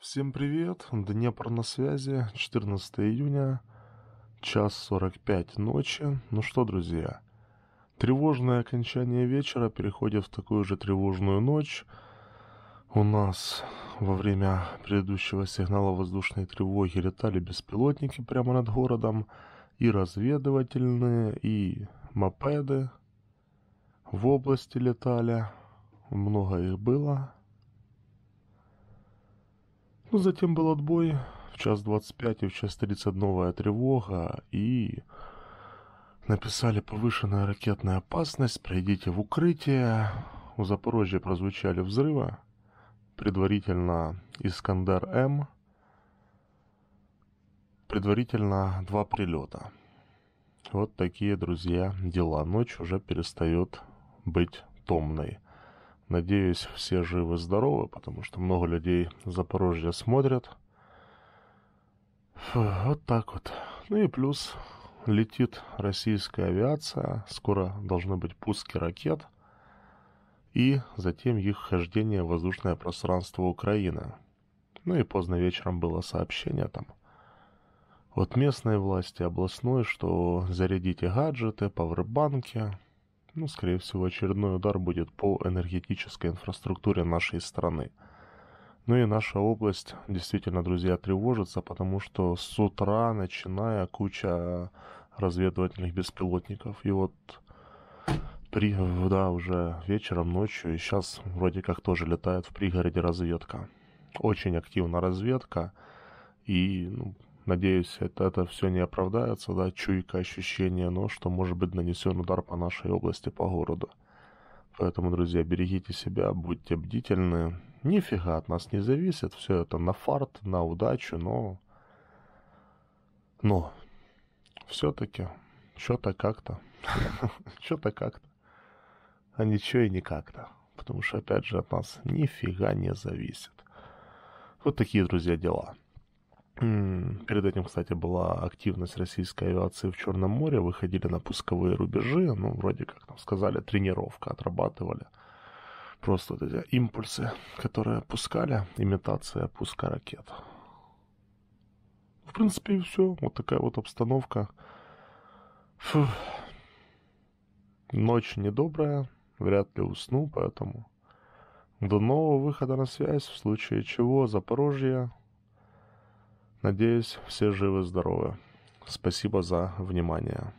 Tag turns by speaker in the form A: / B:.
A: Всем привет, Днепр на связи, 14 июня, час 45 ночи. Ну что, друзья, тревожное окончание вечера переходит в такую же тревожную ночь. У нас во время предыдущего сигнала воздушной тревоги летали беспилотники прямо над городом, и разведывательные, и мопеды в области летали, много их было, ну Затем был отбой в час 25 и в час 30 новая тревога и... Написали повышенная ракетная опасность, пройдите в укрытие. У Запорожья прозвучали взрывы. Предварительно Искандар-М. Предварительно два прилета. Вот такие, друзья, дела. Ночь уже перестает быть томной. Надеюсь, все живы-здоровы, потому что много людей Запорожья смотрят. Фу, вот так вот. Ну и плюс летит российская авиация. Скоро должны быть пуски ракет. И затем их хождение в воздушное пространство Украины. Ну и поздно вечером было сообщение там от местной власти областной, что зарядите гаджеты, пауэрбанки, ну, скорее всего, очередной удар будет по энергетической инфраструктуре нашей страны. Ну и наша область действительно, друзья, тревожится, потому что с утра начиная куча разведывательных беспилотников. И вот при, да, уже вечером, ночью, и сейчас вроде как тоже летает в пригороде разведка. Очень активна разведка, и ну, Надеюсь, это, это все не оправдается, да, чуйка, ощущение, но что может быть нанесен удар по нашей области, по городу. Поэтому, друзья, берегите себя, будьте бдительны. Нифига от нас не зависит, все это на фарт, на удачу, но... Но все-таки, что-то как-то, что-то как-то, а ничего и не как-то, потому что, опять же, от нас нифига не зависит. Вот такие, друзья, дела. Перед этим, кстати, была активность российской авиации в Черном море, выходили на пусковые рубежи, ну, вроде как там сказали, тренировка, отрабатывали. Просто вот эти импульсы, которые пускали, имитация пуска ракет. В принципе, и все. Вот такая вот обстановка. Фу. Ночь недобрая, вряд ли усну, поэтому... До нового выхода на связь, в случае чего, Запорожье, Надеюсь, все живы-здоровы. Спасибо за внимание.